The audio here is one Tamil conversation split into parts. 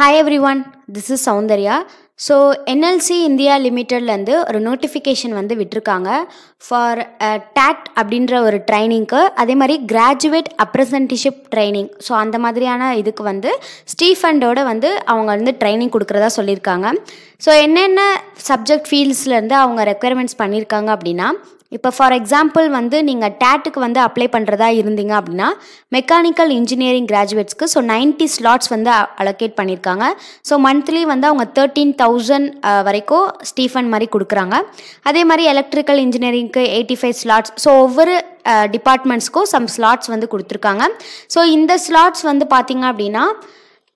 hi everyone this is Soundarya so NLC India லிமிட்டட்லேருந்து ஒரு நோட்டிஃபிகேஷன் வந்து விட்டுருக்காங்க ஃபார் டேட் அப்படின்ற ஒரு ட்ரைனிங்க்கு அதே மாதிரி கிராஜுவேட் அப்ரஸன்டிஷிப் ட்ரைனிங் ஸோ அந்த மாதிரியான இதுக்கு வந்து ஸ்டீஃபண்டோட வந்து அவங்க வந்து ட்ரைனிங் கொடுக்குறதா சொல்லியிருக்காங்க ஸோ என்னென்ன சப்ஜெக்ட் ஃபீல்ட்ஸ்லேருந்து அவங்க ரெக்குயர்மெண்ட்ஸ் பண்ணியிருக்காங்க அப்படின்னா இப்போ ஃபார் எக்ஸாம்பிள் வந்து நீங்கள் டேட்டுக்கு வந்து அப்ளை பண்ணுறதா இருந்தீங்க அப்படின்னா மெக்கானிக்கல் இன்ஜினியரிங் கிராஜுவேட்ஸ்க்கு ஸோ நைன்ட்டி ஸ்லாட்ஸ் வந்து அலோகேட் பண்ணியிருக்காங்க ஸோ மந்த்லி வந்து அவங்க தேர்ட்டீன் தௌசண்ட் வரைக்கும் ஸ்டீஃபன் மாதிரி கொடுக்குறாங்க அதே மாதிரி எலக்ட்ரிக்கல் இன்ஜினியரிங்க்கு எயிட்டி ஃபைவ் ஸ்லாட்ஸ் ஸோ ஒவ்வொரு டிபார்ட்மெண்ட்ஸ்க்கும் சம் ஸ்லாட்ஸ் வந்து கொடுத்துருக்காங்க ஸோ இந்த ஸ்லாட்ஸ் வந்து பார்த்தீங்க அப்படின்னா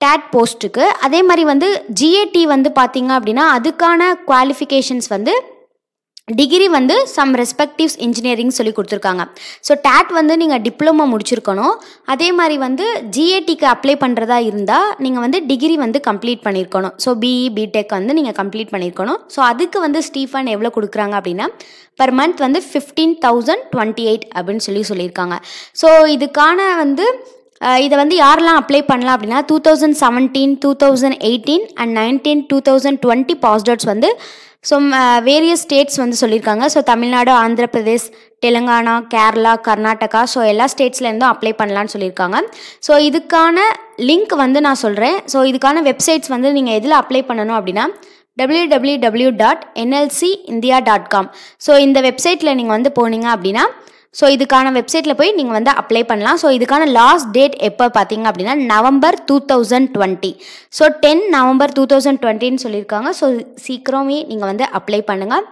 டேட் போஸ்ட்டுக்கு அதே மாதிரி வந்து ஜிஏடி வந்து பார்த்தீங்க அப்படின்னா அதுக்கான குவாலிஃபிகேஷன்ஸ் வந்து டிகிரி வந்து சம் ரெஸ்பெக்டிவ்ஸ் இன்ஜினியரிங் சொல்லி கொடுத்துருக்காங்க ஸோ டேட் வந்து நீங்கள் டிப்ளமோ முடிச்சிருக்கணும் அதே மாதிரி வந்து ஜிஏடிக்கு அப்ளை பண்ணுறதா இருந்தால் நீங்கள் வந்து டிகிரி வந்து கம்ப்ளீட் பண்ணியிருக்கணும் ஸோ பிஇ பிடெக் e, வந்து நீங்கள் கம்ப்ளீட் பண்ணியிருக்கணும் ஸோ அதுக்கு வந்து ஸ்டீஃபன் எவ்வளோ கொடுக்குறாங்க அப்படின்னா பர் மந்த் வந்து ஃபிஃப்டீன் தௌசண்ட் டுவெண்ட்டி எயிட் அப்படின்னு சொல்லி சொல்லியிருக்காங்க ஸோ இதுக்கான வந்து இதை வந்து யாரெல்லாம் அப்ளை பண்ணலாம் அப்படின்னா two thousand seventeen two thousand eighteen and nineteen two thousand twenty பாஸ்டர்ஸ் வந்து ஸோ வேரியஸ் ஸ்டேட்ஸ் வந்து சொல்லியிருக்காங்க ஸோ தமிழ்நாடு ஆந்திர பிரதேஷ் தெலுங்கானா கேரளா கர்நாடகா ஸோ எல்லா ஸ்டேட்ஸ்லேருந்தும் அப்ளை பண்ணலான்னு சொல்லியிருக்காங்க ஸோ இதுக்கான லிங்க் வந்து நான் சொல்கிறேன் ஸோ இதுக்கான வெப்சைட்ஸ் வந்து நீங்கள் எதில் அப்ளை பண்ணணும் அப்படின்னா W W W dot NLC India dot com so இந்த வெப்சைட்டில் நீங்கள் வந்து போனீங்க அப்படின்னா ஸோ இதுக்கான வெப்சைட்டில் போய் நீங்கள் வந்து அப்ளை பண்ணலாம் ஸோ இதுக்கான லாஸ்ட் டேட் எப்போ பார்த்தீங்க அப்படின்னா November two thousand twenty so ten November two thousand டுவெண்ட்டின்னு சொல்லியிருக்காங்க ஸோ சீக்கிரமே நீங்கள் வந்து அப்ளை பண்ணுங்கள்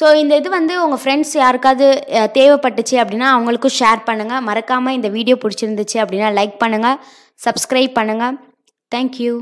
ஸோ இந்த இது வந்து உங்கள் ஃப்ரெண்ட்ஸ் யாருக்காவது தேவைப்பட்டுச்சு அப்படின்னா அவங்களுக்கும் ஷேர் பண்ணுங்கள் மறக்காமல் இந்த வீடியோ பிடிச்சிருந்துச்சு அப்படின்னா லைக் பண்ணுங்கள் சப்ஸ்கிரைப் பண்ணுங்கள் தேங்க்யூ